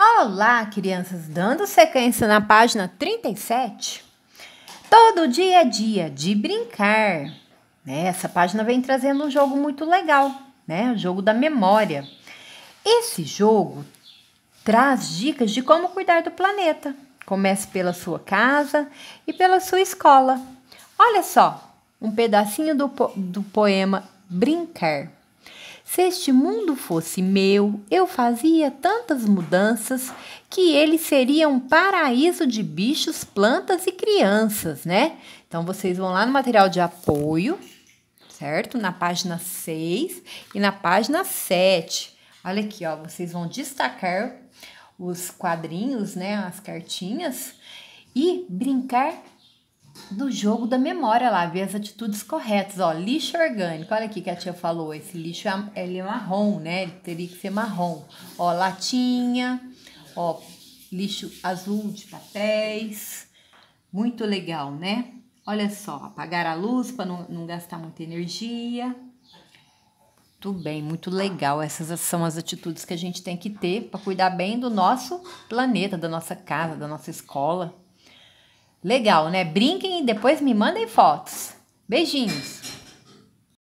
Olá, crianças! Dando sequência na página 37. Todo dia é dia de brincar. Né? Essa página vem trazendo um jogo muito legal, né? O jogo da memória. Esse jogo traz dicas de como cuidar do planeta. Comece pela sua casa e pela sua escola. Olha só, um pedacinho do, po do poema Brincar. Se este mundo fosse meu, eu fazia tantas mudanças que ele seria um paraíso de bichos, plantas e crianças, né? Então vocês vão lá no material de apoio, certo? Na página 6 e na página 7. Olha aqui, ó, vocês vão destacar os quadrinhos, né, as cartinhas e brincar do jogo da memória lá, ver as atitudes corretas, ó, lixo orgânico, olha aqui que a tia falou, esse lixo é, ele é marrom, né, ele teria que ser marrom, ó, latinha, ó, lixo azul de papéis, muito legal, né? Olha só, apagar a luz para não, não gastar muita energia, muito bem, muito legal. Essas são as atitudes que a gente tem que ter para cuidar bem do nosso planeta, da nossa casa, da nossa escola. Legal, né? Brinquem e depois me mandem fotos. Beijinhos!